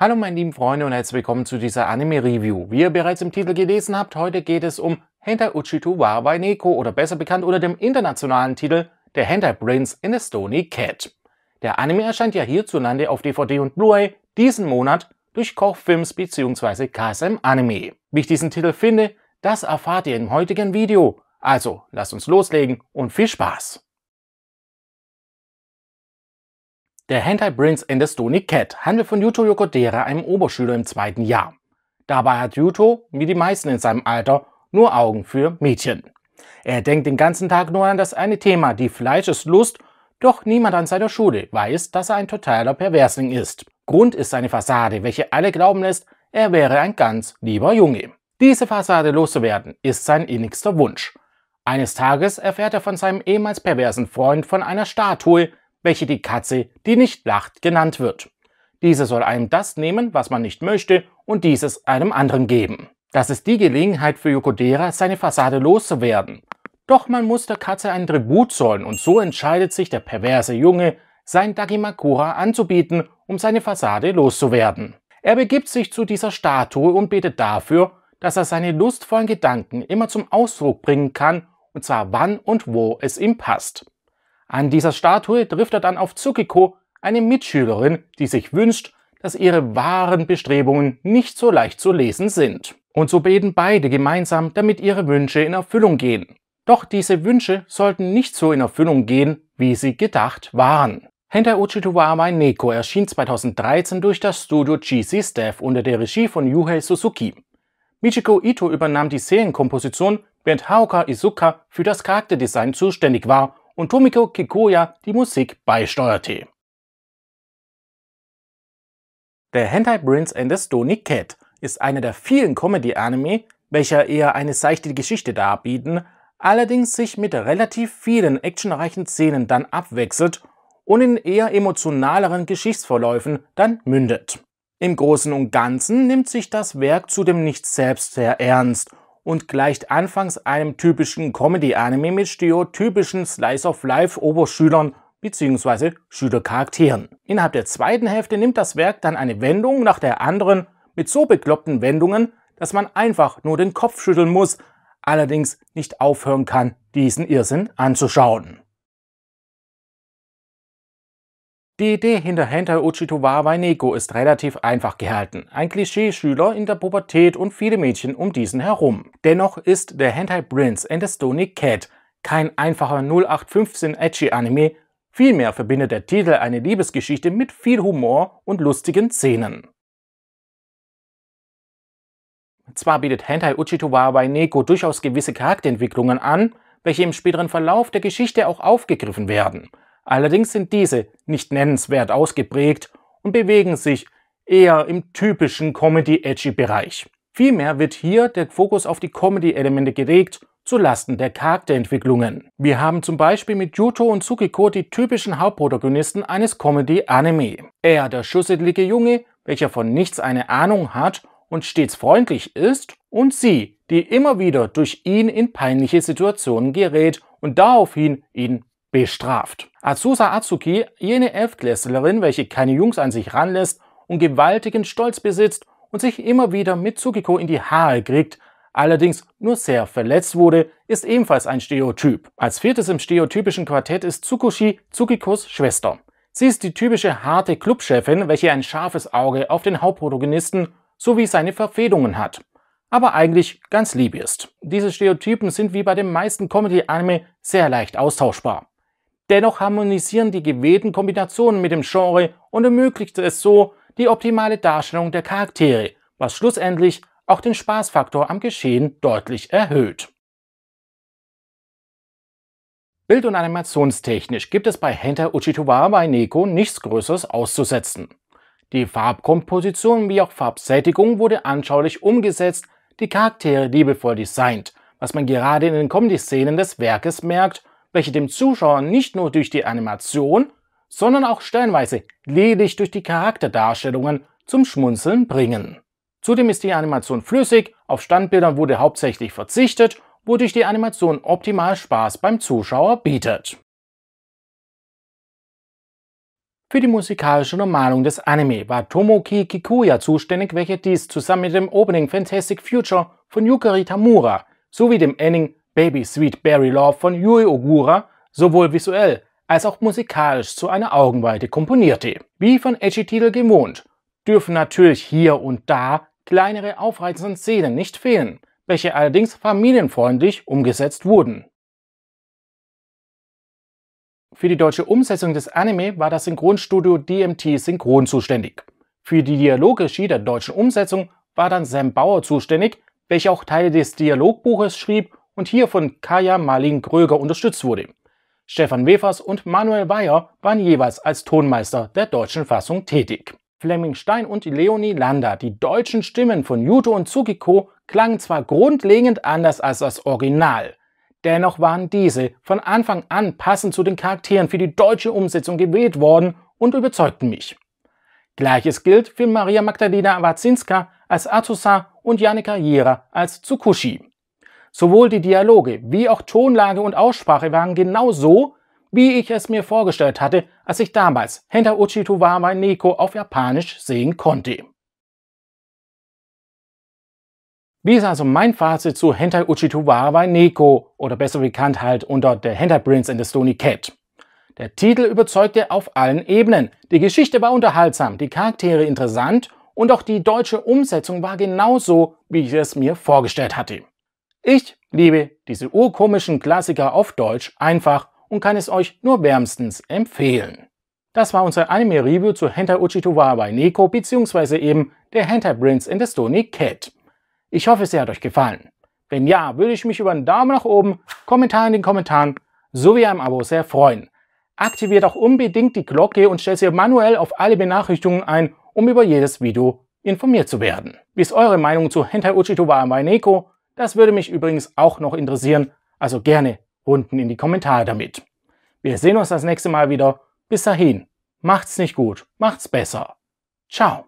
Hallo meine lieben Freunde und herzlich willkommen zu dieser Anime-Review. Wie ihr bereits im Titel gelesen habt, heute geht es um Hentai Uchitu Warabai Neko oder besser bekannt unter dem internationalen Titel The Hentai Prince in a Stony Cat. Der Anime erscheint ja hierzulande auf DVD und Blu-ray diesen Monat durch Kochfilms bzw. KSM Anime. Wie ich diesen Titel finde, das erfahrt ihr im heutigen Video. Also lasst uns loslegen und viel Spaß! Der Hentai Prince in the Stony Cat handelt von Yuto Yokodera, einem Oberschüler im zweiten Jahr. Dabei hat Yuto, wie die meisten in seinem Alter, nur Augen für Mädchen. Er denkt den ganzen Tag nur an das eine Thema, die Fleischeslust, doch niemand an seiner Schule weiß, dass er ein totaler Perversling ist. Grund ist seine Fassade, welche alle glauben lässt, er wäre ein ganz lieber Junge. Diese Fassade loszuwerden, ist sein innigster Wunsch. Eines Tages erfährt er von seinem ehemals perversen Freund von einer Statue, welche die Katze, die nicht lacht, genannt wird. Diese soll einem das nehmen, was man nicht möchte, und dieses einem anderen geben. Das ist die Gelegenheit für Yokodera, seine Fassade loszuwerden. Doch man muss der Katze einen Tribut zollen und so entscheidet sich der perverse Junge, sein Dagimakura anzubieten, um seine Fassade loszuwerden. Er begibt sich zu dieser Statue und betet dafür, dass er seine lustvollen Gedanken immer zum Ausdruck bringen kann, und zwar wann und wo es ihm passt. An dieser Statue trifft er dann auf Tsukiko, eine Mitschülerin, die sich wünscht, dass ihre wahren Bestrebungen nicht so leicht zu lesen sind. Und so beten beide gemeinsam, damit ihre Wünsche in Erfüllung gehen. Doch diese Wünsche sollten nicht so in Erfüllung gehen, wie sie gedacht waren. Hentai Uchitowama Neko erschien 2013 durch das Studio GC Staff unter der Regie von Yuhei Suzuki. Michiko Ito übernahm die Serienkomposition, während Haoka Izuka für das Charakterdesign zuständig war und Tomiko Kikoya die Musik beisteuerte. Der Hentai Prince and the Stony Cat ist einer der vielen Comedy-Anime, welcher eher eine seichte Geschichte darbieten, allerdings sich mit relativ vielen actionreichen Szenen dann abwechselt und in eher emotionaleren Geschichtsverläufen dann mündet. Im Großen und Ganzen nimmt sich das Werk zudem nicht selbst sehr ernst und gleicht anfangs einem typischen Comedy-Anime mit stereotypischen Slice-of-Life-Oberschülern bzw. Schülercharakteren. Innerhalb der zweiten Hälfte nimmt das Werk dann eine Wendung nach der anderen mit so bekloppten Wendungen, dass man einfach nur den Kopf schütteln muss, allerdings nicht aufhören kann, diesen Irrsinn anzuschauen. Die Idee hinter Hentai Uchitowa bei Neko ist relativ einfach gehalten. Ein Klischee-Schüler in der Pubertät und viele Mädchen um diesen herum. Dennoch ist der Hentai Prince and the Stony Cat kein einfacher 0815 Edgy Anime, vielmehr verbindet der Titel eine Liebesgeschichte mit viel Humor und lustigen Szenen. Zwar bietet Hentai Uchitowa bei Neko durchaus gewisse Charakterentwicklungen an, welche im späteren Verlauf der Geschichte auch aufgegriffen werden – Allerdings sind diese nicht nennenswert ausgeprägt und bewegen sich eher im typischen Comedy-Edgy-Bereich. Vielmehr wird hier der Fokus auf die Comedy-Elemente gelegt, zulasten der Charakterentwicklungen. Wir haben zum Beispiel mit Yuto und Tsukiko die typischen Hauptprotagonisten eines Comedy-Anime. Er, der schusselige Junge, welcher von nichts eine Ahnung hat und stets freundlich ist, und sie, die immer wieder durch ihn in peinliche Situationen gerät und daraufhin ihn bestraft. Azusa Atsuki, jene Elfklässlerin, welche keine Jungs an sich ranlässt und gewaltigen Stolz besitzt und sich immer wieder mit Tsukiko in die Haare kriegt, allerdings nur sehr verletzt wurde, ist ebenfalls ein Stereotyp. Als viertes im stereotypischen Quartett ist Tsukushi Tsukikos Schwester. Sie ist die typische harte Clubchefin, welche ein scharfes Auge auf den Hauptprotagonisten sowie seine Verfehlungen hat, aber eigentlich ganz lieb ist. Diese Stereotypen sind wie bei den meisten Comedy-Anime sehr leicht austauschbar. Dennoch harmonisieren die gewählten Kombinationen mit dem Genre und ermöglicht es so die optimale Darstellung der Charaktere, was schlussendlich auch den Spaßfaktor am Geschehen deutlich erhöht. Bild- und animationstechnisch gibt es bei Henta Uchitowa bei Neko nichts Größeres auszusetzen. Die Farbkomposition wie auch Farbsättigung wurde anschaulich umgesetzt, die Charaktere liebevoll designt, was man gerade in den Comedy-Szenen des Werkes merkt welche dem Zuschauer nicht nur durch die Animation, sondern auch stellenweise lediglich durch die Charakterdarstellungen zum Schmunzeln bringen. Zudem ist die Animation flüssig, auf Standbildern wurde hauptsächlich verzichtet, wodurch die Animation optimal Spaß beim Zuschauer bietet. Für die musikalische Normalung des Anime war Tomoki Kikuya zuständig, welcher dies zusammen mit dem Opening Fantastic Future von Yukari Tamura sowie dem Ending Baby Sweet Berry Love von Yui Ogura sowohl visuell als auch musikalisch zu einer Augenweite komponierte. Wie von Edgy titel gewohnt, dürfen natürlich hier und da kleinere aufreizende Szenen nicht fehlen, welche allerdings familienfreundlich umgesetzt wurden. Für die deutsche Umsetzung des Anime war das Synchronstudio DMT Synchron zuständig. Für die Dialogregie der deutschen Umsetzung war dann Sam Bauer zuständig, welcher auch Teile des Dialogbuches schrieb und hier von Kaya Marlin Gröger unterstützt wurde. Stefan Wefers und Manuel Weyer waren jeweils als Tonmeister der deutschen Fassung tätig. Fleming Stein und Leonie Landa, die deutschen Stimmen von Yuto und Tsukiko, klangen zwar grundlegend anders als das Original, dennoch waren diese von Anfang an passend zu den Charakteren für die deutsche Umsetzung gewählt worden und überzeugten mich. Gleiches gilt für Maria Magdalena Wazinska als Atusa und Janika Jera als Tsukushi. Sowohl die Dialoge wie auch Tonlage und Aussprache waren genau so, wie ich es mir vorgestellt hatte, als ich damals hinter Uchitowama Neko auf Japanisch sehen konnte. Wie ist also mein Fazit zu Hentai Uchitowara Neko oder besser bekannt halt unter der Hentai Prince and the Stony Cat? Der Titel überzeugte auf allen Ebenen. Die Geschichte war unterhaltsam, die Charaktere interessant und auch die deutsche Umsetzung war genauso, wie ich es mir vorgestellt hatte. Ich liebe diese urkomischen Klassiker auf Deutsch einfach und kann es euch nur wärmstens empfehlen. Das war unser Anime-Review zu Hentai Uchitowa bei Neko bzw. eben der Hentai Prince in the Stony Cat. Ich hoffe, es hat euch gefallen. Wenn ja, würde ich mich über einen Daumen nach oben, Kommentar in den Kommentaren sowie ein Abo sehr freuen. Aktiviert auch unbedingt die Glocke und stellt sie manuell auf alle Benachrichtigungen ein, um über jedes Video informiert zu werden. Wie ist eure Meinung zu Hentai Uchitowa bei Neko? Das würde mich übrigens auch noch interessieren, also gerne unten in die Kommentare damit. Wir sehen uns das nächste Mal wieder. Bis dahin, macht's nicht gut, macht's besser. Ciao.